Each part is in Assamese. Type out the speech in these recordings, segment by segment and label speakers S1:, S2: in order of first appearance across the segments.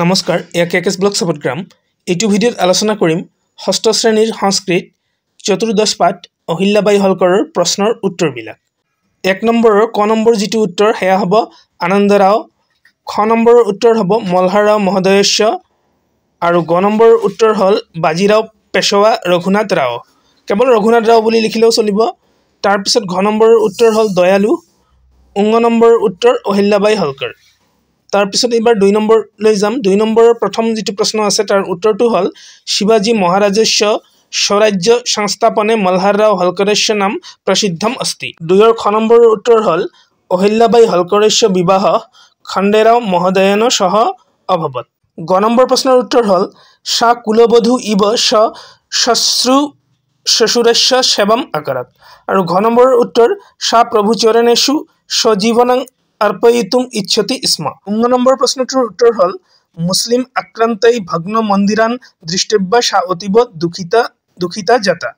S1: নমস্কাৰ এয়া কে কেছ ব্লক চাবতগ্ৰাম এইটো ভিডিঅ'ত আলোচনা কৰিম ষষ্ঠ শ্ৰেণীৰ সংস্কৃত চতুৰ্দশ পাঠ অহিল্যাবাঈ হলকৰৰ প্ৰশ্নৰ উত্তৰবিলাক এক নম্বৰৰ ক নম্বৰ যিটো উত্তৰ সেয়া হ'ব আনন্দ ৰাও খ নম্বৰৰ উত্তৰ হ'ব মলহাৰাও মহোদয়স্য আৰু গ নম্বৰৰ উত্তৰ হ'ল বাজিৰাও পেশৱা ৰঘুনাথ ৰাও কেৱল ৰঘুনাথ ৰাও বুলি লিখিলেও চলিব তাৰপিছত ঘ নম্বৰৰ উত্তৰ হ'ল দয়ালু উঙ নম্বৰৰ উত্তৰ অহিল্যাবাঈ হলকৰ তাৰপিছত এইবাৰ দুই নম্বৰলৈ যাম দুই নম্বৰৰ প্ৰথম যিটো প্ৰশ্ন আছে তাৰ উত্তৰটো হ'ল শিৱাজী মহাৰাজস্য স্বৰাজ্য সংস্থাপনে মলহাৰৰাও হলকরেশ্য নাম প্রসিদ্ধম অস্তি দুয়ৰ খ নম্বৰৰ উত্তৰ হ'ল অহিল্যাবাই হলকরেশ্য বিবাহ খণ্ডেৰাও মহোদয়ন সহ অভৱত গ নম্বর প্ৰশ্নৰ উত্তৰ হ'ল সা কুলবধূ ইব শশ্ৰু শ্বশুৰস্য সেবম আকাৰত আৰু ঘ নম্বৰৰ উত্তৰ সা প্রভু চরণেশু সজীৱনং অর্পয়িতুম ইচ্ছতি ইসমা পুঙ্গ নম্বর প্রশ্নটির উত্তর হল মুসলিম আক্রান্তাই ভগ্ন মন্দিরান দৃষ্টেব্যা সা অতীব দুখিতা দুখিতা জাতা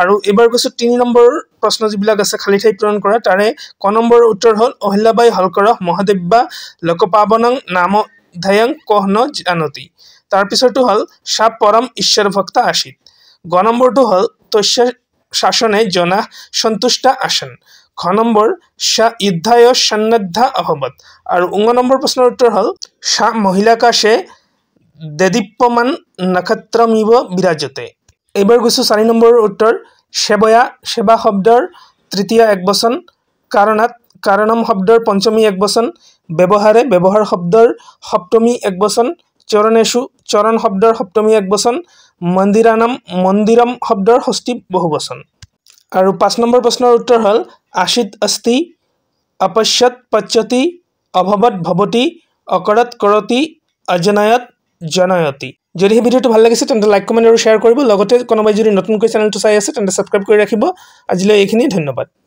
S1: আৰু এইবাৰ গৈছোঁ তিনি নম্বৰ প্ৰশ্ন যিবিলাক আছে খালী ঠাই পূৰণ কৰা তাৰে ক নম্বৰৰ উত্তৰ হ'ল অহল্যাবাই হলকৰহ মহাদেব্যা লোকপাৱনং নাম ধয়ং কহ ন জানতি তাৰপিছৰটো হ'ল সা পৰম ঈশ্বৰ ভক্তা আছিত গ নম্বৰটো হ'ল তস্য শাসনে জনা সন্তুষ্টা আসন ঘ নম্বৰ শ্বাহ ইদ্ধায় সন্নদ্ধা অভৱত আৰু উঙ নম্বৰ প্ৰশ্নৰ উত্তৰ হ'ল শ্বাহ মহিলাকাশে দেদীপ্যমান নক্ষত্ৰমিব বিৰাজতে এইবাৰ গৈছোঁ চাৰি নম্বৰ উত্তৰ সেৱয়া সেৱা শব্দৰ তৃতীয় একবচন কাৰণাত কাৰণম শব্দৰ পঞ্চমী একবচন ব্যৱহাৰে ব্যৱহাৰ শব্দৰ সপ্তমী একবচন চৰণেশু চৰণ শব্দৰ সপ্তমী একবচন মন্দিৰানম মন্দিৰম শব্দৰ ষষ্ঠী বহুবচন আৰু পাঁচ নম্বৰ প্ৰশ্নৰ উত্তৰ হ'ল আশিত অস্তি অপশ্যৎ পচ্যতি অভৱৎ ভৱতী অকৰত কৰতি অজনায়ত জনায়তি যদি সেই ভিডিঅ'টো ভাল লাগিছে তেন্তে লাইক কমেণ্ট আৰু শ্বেয়াৰ কৰিব লগতে কোনোবাই যদি নতুনকৈ চেনেলটো চাই আছে তেন্তে ছাবস্ক্ৰাইব কৰি ৰাখিব আজিলৈ এইখিনি ধন্যবাদ